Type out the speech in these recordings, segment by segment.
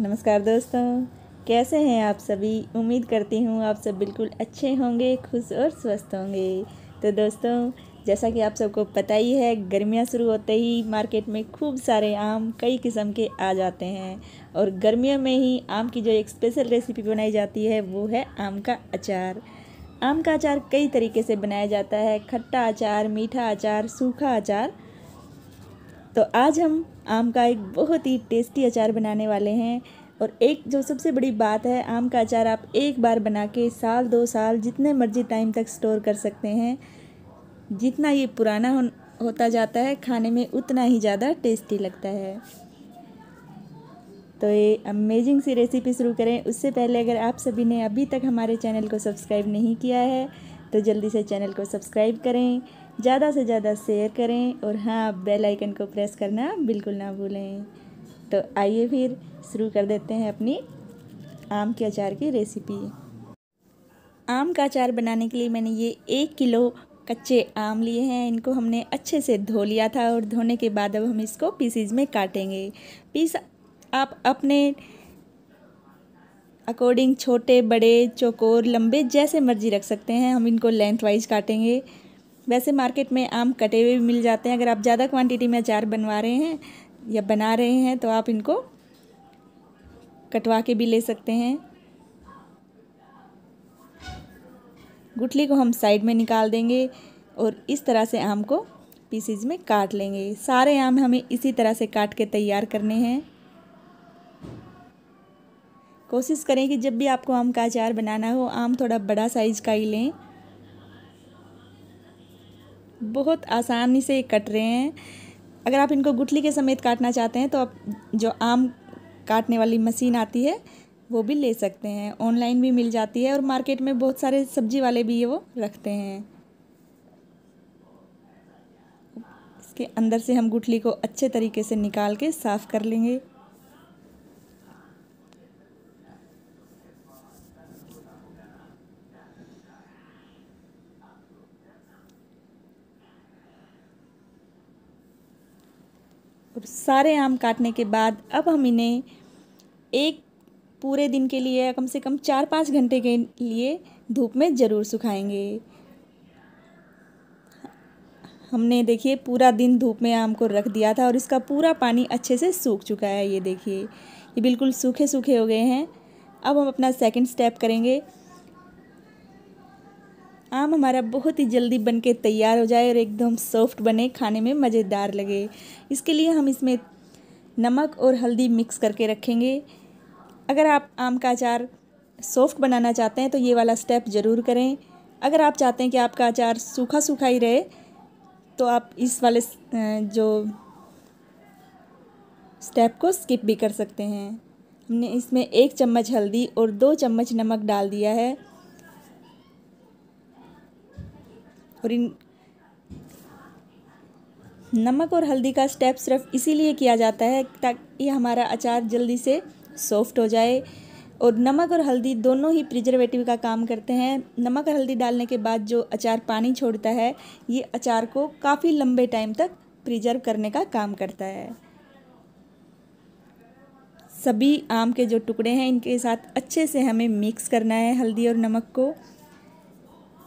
नमस्कार दोस्तों कैसे हैं आप सभी उम्मीद करती हूँ आप सब बिल्कुल अच्छे होंगे खुश और स्वस्थ होंगे तो दोस्तों जैसा कि आप सबको पता ही है गर्मियाँ शुरू होते ही मार्केट में खूब सारे आम कई किस्म के आ जाते हैं और गर्मियों में ही आम की जो एक स्पेशल रेसिपी बनाई जाती है वो है आम का अचार आम का अचार कई तरीके से बनाया जाता है खट्टा अचार मीठा अचार सूखा अचार तो आज हम आम का एक बहुत ही टेस्टी अचार बनाने वाले हैं और एक जो सबसे बड़ी बात है आम का अचार आप एक बार बना के साल दो साल जितने मर्जी टाइम तक स्टोर कर सकते हैं जितना ये पुराना हो, होता जाता है खाने में उतना ही ज़्यादा टेस्टी लगता है तो ये अमेजिंग सी रेसिपी शुरू करें उससे पहले अगर आप सभी ने अभी तक हमारे चैनल को सब्सक्राइब नहीं किया है तो जल्दी से चैनल को सब्सक्राइब करें ज़्यादा से ज़्यादा शेयर करें और हाँ बेल आइकन को प्रेस करना बिल्कुल ना भूलें तो आइए फिर शुरू कर देते हैं अपनी आम के अचार की रेसिपी आम का अचार बनाने के लिए मैंने ये एक किलो कच्चे आम लिए हैं इनको हमने अच्छे से धो लिया था और धोने के बाद अब हम इसको पीसीज में काटेंगे पीस आप अपने अकॉर्डिंग छोटे बड़े चौकोर लंबे जैसे मर्जी रख सकते हैं हम इनको लेंथ वाइज काटेंगे वैसे मार्केट में आम कटे हुए भी मिल जाते हैं अगर आप ज़्यादा क्वांटिटी में अचार बनवा रहे हैं या बना रहे हैं तो आप इनको कटवा के भी ले सकते हैं गुठली को हम साइड में निकाल देंगे और इस तरह से आम को पीसीज में काट लेंगे सारे आम हमें इसी तरह से काट के तैयार करने हैं कोशिश करें कि जब भी आपको आम का अचार बनाना हो आम थोड़ा बड़ा साइज़ का ही लें बहुत आसानी से कट रहे हैं अगर आप इनको गुठली के समेत काटना चाहते हैं तो आप जो आम काटने वाली मशीन आती है वो भी ले सकते हैं ऑनलाइन भी मिल जाती है और मार्केट में बहुत सारे सब्जी वाले भी ये वो रखते हैं इसके अंदर से हम गुठली को अच्छे तरीके से निकाल के साफ़ कर लेंगे सारे आम काटने के बाद अब हम इन्हें एक पूरे दिन के लिए या कम से कम चार पाँच घंटे के लिए धूप में ज़रूर सुखाएंगे हमने देखिए पूरा दिन धूप में आम को रख दिया था और इसका पूरा पानी अच्छे से सूख चुका है ये देखिए ये बिल्कुल सूखे सूखे हो गए हैं अब हम अपना सेकंड स्टेप करेंगे आम हमारा बहुत ही जल्दी बन के तैयार हो जाए और एकदम सॉफ्ट बने खाने में मज़ेदार लगे इसके लिए हम इसमें नमक और हल्दी मिक्स करके रखेंगे अगर आप आम का अचार सॉफ्ट बनाना चाहते हैं तो ये वाला स्टेप ज़रूर करें अगर आप चाहते हैं कि आपका अचार सूखा सूखा ही रहे तो आप इस वाले जो स्टेप को स्किप भी कर सकते हैं हमने इसमें एक चम्मच हल्दी और दो चम्मच नमक डाल दिया है और इन नमक और हल्दी का स्टेप सिर्फ इसीलिए किया जाता है ताकि हमारा अचार जल्दी से सॉफ्ट हो जाए और नमक और हल्दी दोनों ही प्रिजर्वेटिव का काम करते हैं नमक और हल्दी डालने के बाद जो अचार पानी छोड़ता है ये अचार को काफ़ी लंबे टाइम तक प्रिजर्व करने का काम करता है सभी आम के जो टुकड़े हैं इनके साथ अच्छे से हमें मिक्स करना है हल्दी और नमक को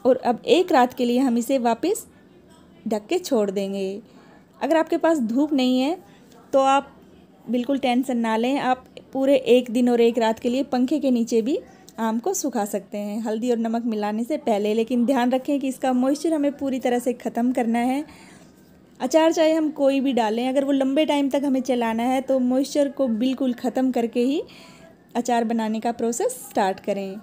और अब एक रात के लिए हम इसे वापस ढक के छोड़ देंगे अगर आपके पास धूप नहीं है तो आप बिल्कुल टेंशन ना लें आप पूरे एक दिन और एक रात के लिए पंखे के नीचे भी आम को सुखा सकते हैं हल्दी और नमक मिलाने से पहले लेकिन ध्यान रखें कि इसका मॉइस्चर हमें पूरी तरह से ख़त्म करना है अचार चाहे हम कोई भी डालें अगर वो लंबे टाइम तक हमें चलाना है तो मॉइस्चर को बिल्कुल ख़त्म करके ही अचार बनाने का प्रोसेस स्टार्ट करें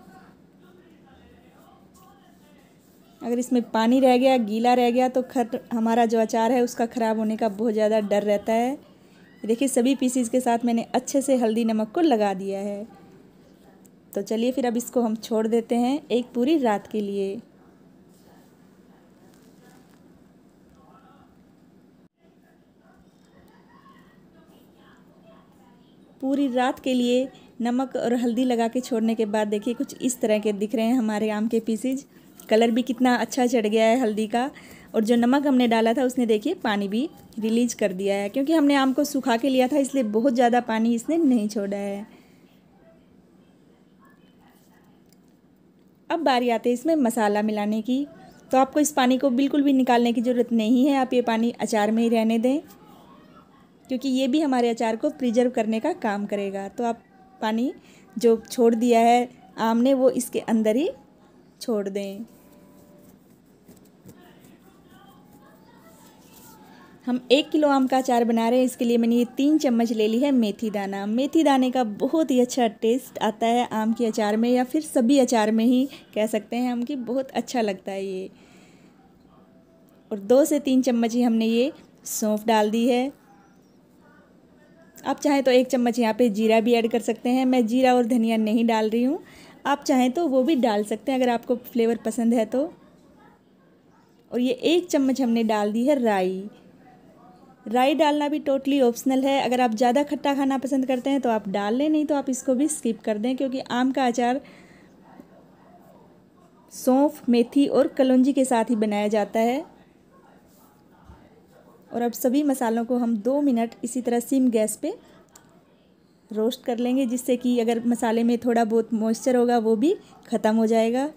अगर इसमें पानी रह गया गीला रह गया तो खर हमारा जो अचार है उसका ख़राब होने का बहुत ज़्यादा डर रहता है देखिए सभी पीसीज के साथ मैंने अच्छे से हल्दी नमक को लगा दिया है तो चलिए फिर अब इसको हम छोड़ देते हैं एक पूरी रात के लिए पूरी रात के लिए नमक और हल्दी लगा के छोड़ने के बाद देखिए कुछ इस तरह के दिख रहे हैं हमारे आम के पीसीज कलर भी कितना अच्छा चढ़ गया है हल्दी का और जो नमक हमने डाला था उसने देखिए पानी भी रिलीज कर दिया है क्योंकि हमने आम को सुखा के लिया था इसलिए बहुत ज़्यादा पानी इसने नहीं छोड़ा है अब बारी आते इसमें मसाला मिलाने की तो आपको इस पानी को बिल्कुल भी निकालने की ज़रूरत नहीं है आप ये पानी अचार में ही रहने दें क्योंकि ये भी हमारे अचार को प्रिजर्व करने का काम करेगा तो आप पानी जो छोड़ दिया है आम ने वो इसके अंदर ही छोड़ दें हम एक किलो आम का अचार बना रहे हैं इसके लिए मैंने ये तीन चम्मच ले ली है मेथी दाना मेथी दाने का बहुत ही अच्छा टेस्ट आता है आम के अचार में या फिर सभी अचार में ही कह सकते हैं हम कि बहुत अच्छा लगता है ये और दो से तीन चम्मच ही हमने ये सौंफ डाल दी है आप चाहें तो एक चम्मच यहाँ पे जीरा भी ऐड कर सकते हैं मैं जीरा और धनिया नहीं डाल रही हूँ आप चाहें तो वो भी डाल सकते हैं अगर आपको फ्लेवर पसंद है तो और ये एक चम्मच हमने डाल दी है राई राई डालना भी टोटली ऑप्शनल है अगर आप ज़्यादा खट्टा खाना पसंद करते हैं तो आप डाल लें नहीं तो आप इसको भी स्किप कर दें क्योंकि आम का अचार सौंफ मेथी और कलौजी के साथ ही बनाया जाता है और अब सभी मसालों को हम दो मिनट इसी तरह सिम गैस पे रोस्ट कर लेंगे जिससे कि अगर मसाले में थोड़ा बहुत मॉइस्चर होगा वो भी ख़त्म हो जाएगा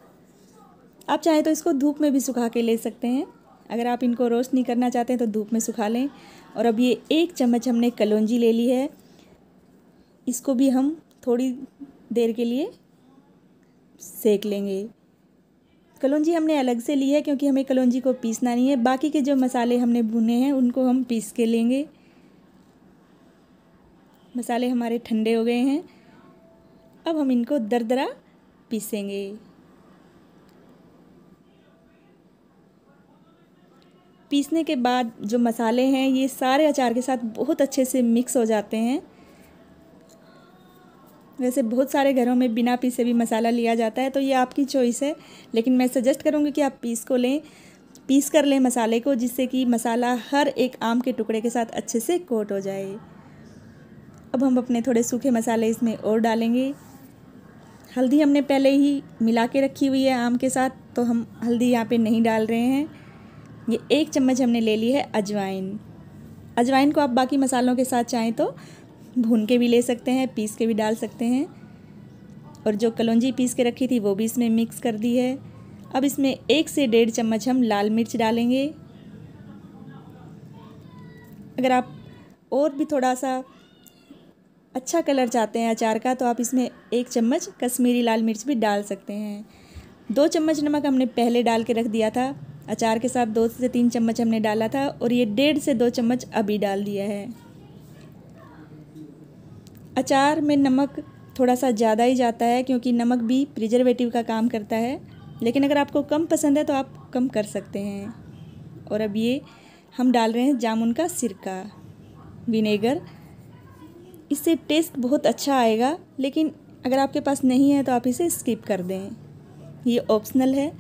आप चाहें तो इसको धूप में भी सुखा के ले सकते हैं अगर आप इनको रोस्ट नहीं करना चाहते हैं तो धूप में सुखा लें और अब ये एक चम्मच हमने कलौजी ले ली है इसको भी हम थोड़ी देर के लिए सेक लेंगे कलौजी हमने अलग से ली है क्योंकि हमें कलौजी को पीसना नहीं है बाकी के जो मसाले हमने भुने हैं उनको हम पीस के लेंगे मसाले हमारे ठंडे हो गए हैं अब हम इनको दरदरा पीसेंगे पीसने के बाद जो मसाले हैं ये सारे अचार के साथ बहुत अच्छे से मिक्स हो जाते हैं वैसे बहुत सारे घरों में बिना पीसे भी मसाला लिया जाता है तो ये आपकी चॉइस है लेकिन मैं सजेस्ट करूँगी कि आप पीस को लें पीस कर लें मसाले को जिससे कि मसाला हर एक आम के टुकड़े के साथ अच्छे से कोट हो जाए अब हम अपने थोड़े सूखे मसाले इसमें और डालेंगे हल्दी हमने पहले ही मिला के रखी हुई है आम के साथ तो हम हल्दी यहाँ पे नहीं डाल रहे हैं ये एक चम्मच हमने ले ली है अजवाइन अजवाइन को आप बाकी मसालों के साथ चाहें तो भून के भी ले सकते हैं पीस के भी डाल सकते हैं और जो कलौजी पीस के रखी थी वो भी इसमें मिक्स कर दी है अब इसमें एक से डेढ़ चम्मच हम लाल मिर्च डालेंगे अगर आप और भी थोड़ा सा अच्छा कलर चाहते हैं अचार का तो आप इसमें एक चम्मच कश्मीरी लाल मिर्च भी डाल सकते हैं दो चम्मच नमक हमने पहले डाल के रख दिया था अचार के साथ दो से तीन चम्मच हमने डाला था और ये डेढ़ से दो चम्मच अभी डाल दिया है अचार में नमक थोड़ा सा ज़्यादा ही जाता है क्योंकि नमक भी प्रिजर्वेटिव का काम करता है लेकिन अगर आपको कम पसंद है तो आप कम कर सकते हैं और अब ये हम डाल रहे हैं जामुन का सिरका विनेगर इससे टेस्ट बहुत अच्छा आएगा लेकिन अगर आपके पास नहीं है तो आप इसे स्किप कर दें ये ऑप्शनल है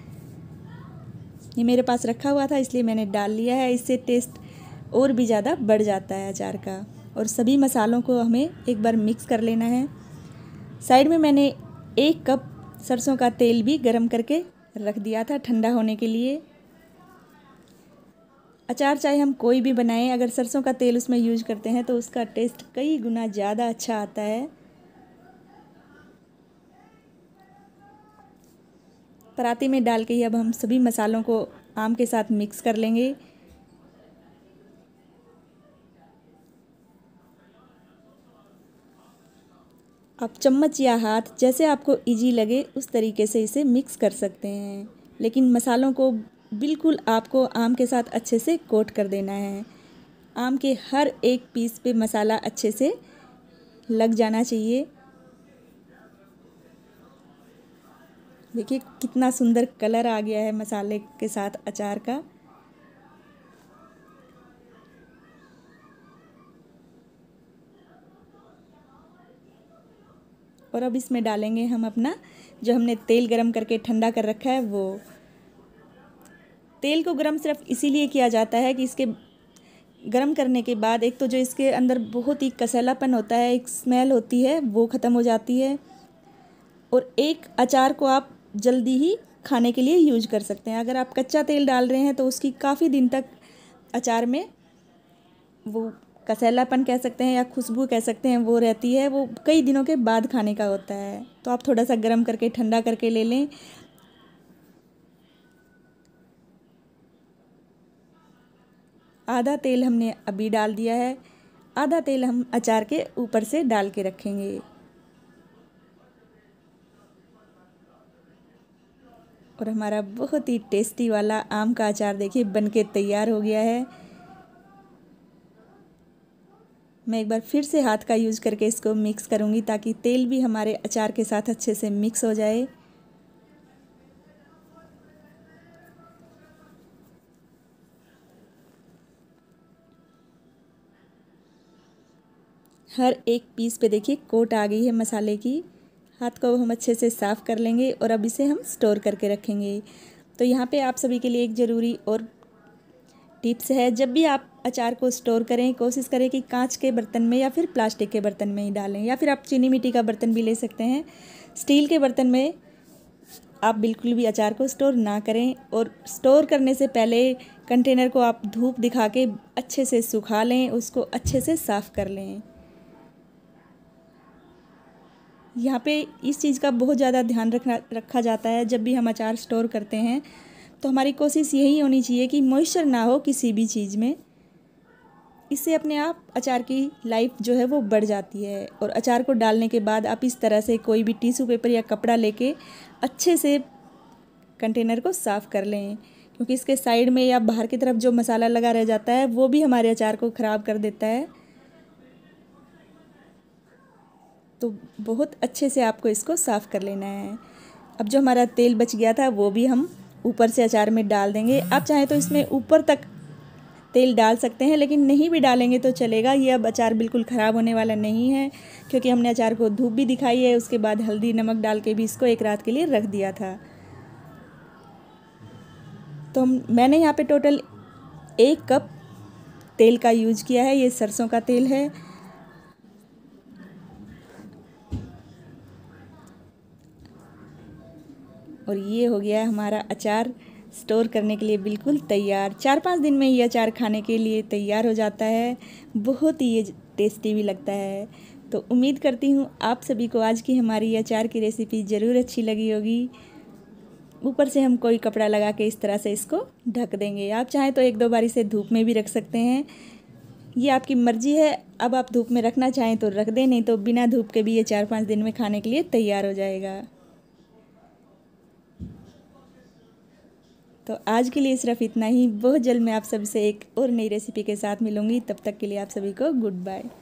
ये मेरे पास रखा हुआ था इसलिए मैंने डाल लिया है इससे टेस्ट और भी ज़्यादा बढ़ जाता है अचार का और सभी मसालों को हमें एक बार मिक्स कर लेना है साइड में मैंने एक कप सरसों का तेल भी गरम करके रख दिया था ठंडा होने के लिए अचार चाहे हम कोई भी बनाएं अगर सरसों का तेल उसमें यूज करते हैं तो उसका टेस्ट कई गुना ज़्यादा अच्छा आता है पराते में डाल के ही अब हम सभी मसालों को आम के साथ मिक्स कर लेंगे आप चम्मच या हाथ जैसे आपको इजी लगे उस तरीके से इसे मिक्स कर सकते हैं लेकिन मसालों को बिल्कुल आपको आम के साथ अच्छे से कोट कर देना है आम के हर एक पीस पे मसाला अच्छे से लग जाना चाहिए देखिए कितना सुंदर कलर आ गया है मसाले के साथ अचार का और अब इसमें डालेंगे हम अपना जो हमने तेल गरम करके ठंडा कर रखा है वो तेल को गरम सिर्फ इसीलिए किया जाता है कि इसके गरम करने के बाद एक तो जो इसके अंदर बहुत ही कसैलापन होता है एक स्मेल होती है वो ख़त्म हो जाती है और एक अचार को आप जल्दी ही खाने के लिए यूज कर सकते हैं अगर आप कच्चा तेल डाल रहे हैं तो उसकी काफ़ी दिन तक अचार में वो कसैलापन कह सकते हैं या खुशबू कह सकते हैं वो रहती है वो कई दिनों के बाद खाने का होता है तो आप थोड़ा सा गर्म करके ठंडा करके ले लें आधा तेल हमने अभी डाल दिया है आधा तेल हम अचार के ऊपर से डाल के रखेंगे और हमारा बहुत ही टेस्टी वाला आम का अचार देखिए बनके तैयार हो गया है मैं एक बार फिर से हाथ का यूज़ करके इसको मिक्स करूँगी ताकि तेल भी हमारे अचार के साथ अच्छे से मिक्स हो जाए हर एक पीस पे देखिए कोट आ गई है मसाले की हाथ को हम अच्छे से साफ़ कर लेंगे और अब इसे हम स्टोर करके रखेंगे तो यहाँ पे आप सभी के लिए एक ज़रूरी और टिप्स है जब भी आप अचार को स्टोर करें कोशिश करें कि कांच के बर्तन में या फिर प्लास्टिक के बर्तन में ही डालें या फिर आप चीनी मिट्टी का बर्तन भी ले सकते हैं स्टील के बर्तन में आप बिल्कुल भी अचार को स्टोर ना करें और स्टोर करने से पहले कंटेनर को आप धूप दिखा के अच्छे से सुखा लें उसको अच्छे से साफ़ कर लें यहाँ पे इस चीज़ का बहुत ज़्यादा ध्यान रखना रखा जाता है जब भी हम अचार स्टोर करते हैं तो हमारी कोशिश यही होनी चाहिए कि मॉइस्चर ना हो किसी भी चीज़ में इससे अपने आप अचार की लाइफ जो है वो बढ़ जाती है और अचार को डालने के बाद आप इस तरह से कोई भी टिश्यू पेपर या कपड़ा लेके अच्छे से कंटेनर को साफ़ कर लें क्योंकि इसके साइड में या बाहर की तरफ जो मसाला लगा रह जाता है वो भी हमारे अचार को ख़राब कर देता है तो बहुत अच्छे से आपको इसको साफ़ कर लेना है अब जो हमारा तेल बच गया था वो भी हम ऊपर से अचार में डाल देंगे आप चाहें तो इसमें ऊपर तक तेल डाल सकते हैं लेकिन नहीं भी डालेंगे तो चलेगा ये अब अचार बिल्कुल ख़राब होने वाला नहीं है क्योंकि हमने अचार को धूप भी दिखाई है उसके बाद हल्दी नमक डाल के भी इसको एक रात के लिए रख दिया था तो हम मैंने यहाँ पे टोटल एक कप तेल का यूज किया है ये सरसों का तेल है और ये हो गया हमारा अचार स्टोर करने के लिए बिल्कुल तैयार चार पाँच दिन में ये अचार खाने के लिए तैयार हो जाता है बहुत ही ये टेस्टी भी लगता है तो उम्मीद करती हूँ आप सभी को आज की हमारी अचार की रेसिपी ज़रूर अच्छी लगी होगी ऊपर से हम कोई कपड़ा लगा के इस तरह से इसको ढक देंगे आप चाहें तो एक दो बार इसे धूप में भी रख सकते हैं ये आपकी मर्ज़ी है अब आप धूप में रखना चाहें तो रख दें नहीं तो बिना धूप के भी ये चार पाँच दिन में खाने के लिए तैयार हो जाएगा तो आज के लिए सिर्फ इतना ही बहुत जल्द मैं आप सबसे एक और नई रेसिपी के साथ मिलूंगी तब तक के लिए आप सभी को गुड बाय